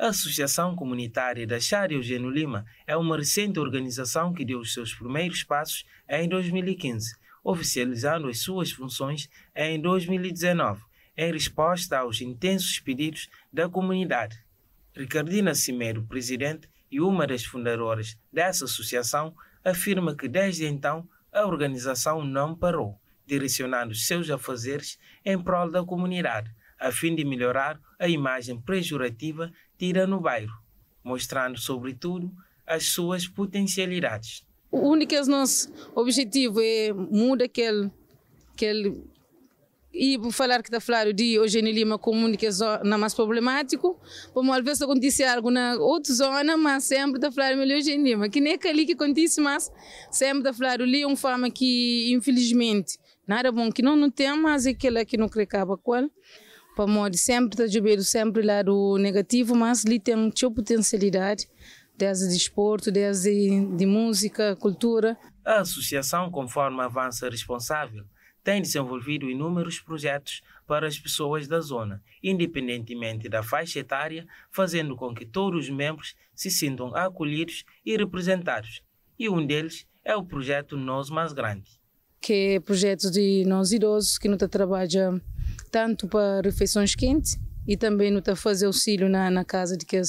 A Associação Comunitária da Chária Eugênio Lima é uma recente organização que deu os seus primeiros passos em 2015, oficializando as suas funções em 2019, em resposta aos intensos pedidos da comunidade. Ricardina Cimeiro, presidente e uma das fundadoras dessa associação, afirma que desde então a organização não parou, direcionando os seus afazeres em prol da comunidade a fim de melhorar a imagem pejorativa tira no bairro, mostrando, sobretudo, as suas potencialidades. O único é nosso objetivo é mudar aquele, aquele e vou falar que está falar de hoje em Lima como única é zona é mais problemático, como às vezes acontece algo na outra zona, mas sempre está falar melhor hoje em Lima, que nem é ali que acontece, mas sempre está falar ali uma fama que infelizmente nada bom que não, não tem, mas é aquela que não acaba com para tipo, morrer sempre está de jogando sempre lado negativo, mas ali tem uma potencialidade desde desporto, de desde de música, cultura. A associação, conforme avança responsável, tem desenvolvido inúmeros projetos para as pessoas da zona, independentemente da faixa etária, fazendo com que todos os membros se sintam acolhidos e representados. E um deles é o projeto Nós Mais Grande. Que é projeto de nós idosos que não trabalham tanto para refeições quentes e também no fazer auxílio na, na casa de que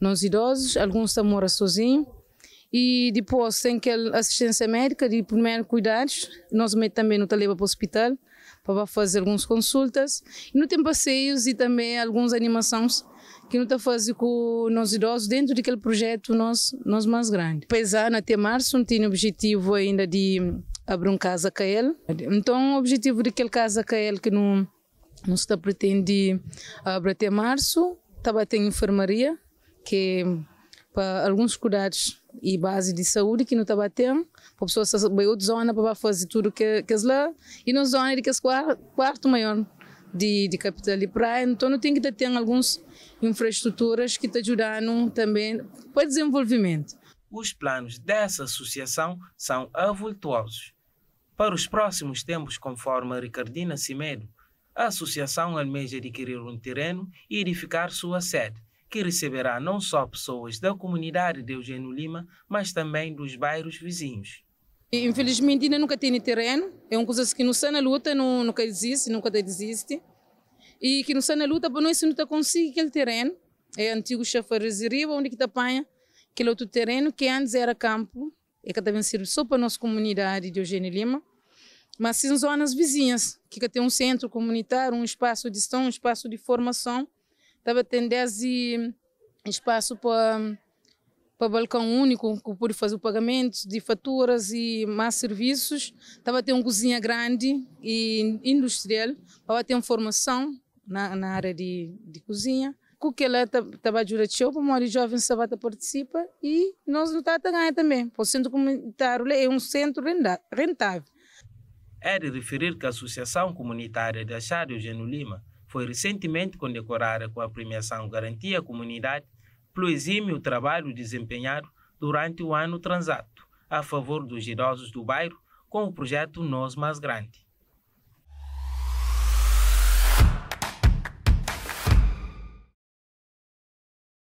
nós idosos, alguns estão a sozinhos. E depois tem que assistência médica de primeiros cuidados, nós também no está para o hospital para fazer algumas consultas. E não tem passeios e também algumas animações que não está fazendo com nós idosos dentro daquele projeto nós, nós mais grande. apesar até março não tinha objetivo ainda de abrir um casa com ele. Então o objetivo daquele casa com ele que não não está pretende ah, abrir até março, também tem enfermaria, que é para alguns cuidados e base de saúde que não estava tendo, para pessoas saber outra zona para fazer tudo que, que é lá, e na zona de que é quarto maior de, de capital de praia, então não tem que ter algumas infraestruturas que te ajudando também para desenvolvimento. Os planos dessa associação são avultuosos. Para os próximos tempos, conforme Ricardina Cimedo, a associação almeja adquirir um terreno e edificar sua sede, que receberá não só pessoas da comunidade de Eugênio Lima, mas também dos bairros vizinhos. Infelizmente ainda nunca tem terreno, é uma coisa que não está na luta, não, nunca existe, nunca desiste E que não está na luta, para nós não está conseguindo aquele terreno, é antigo chafariz onde é que apanha aquele outro terreno que antes era campo, e é que também serve só para a nossa comunidade de Eugênio Lima mas sim zonas vizinhas, que tem um centro comunitário, um espaço de som, um espaço de formação, estava tendência e espaço para para balcão único, que pude fazer pagamento de faturas e mais serviços. Estava a ter uma cozinha grande e industrial, estava a ter formação na, na área de, de cozinha. Com que ela estava ajudando o para mora jovem sabata participa e nós não está a ganhar também. O centro comunitário é um centro rentável. É de referir que a Associação Comunitária de Achário Geno Lima foi recentemente condecorada com a premiação Garantia Comunidade pelo exímio trabalho desempenhado durante o ano transato a favor dos idosos do bairro com o projeto Nós Mais Grande.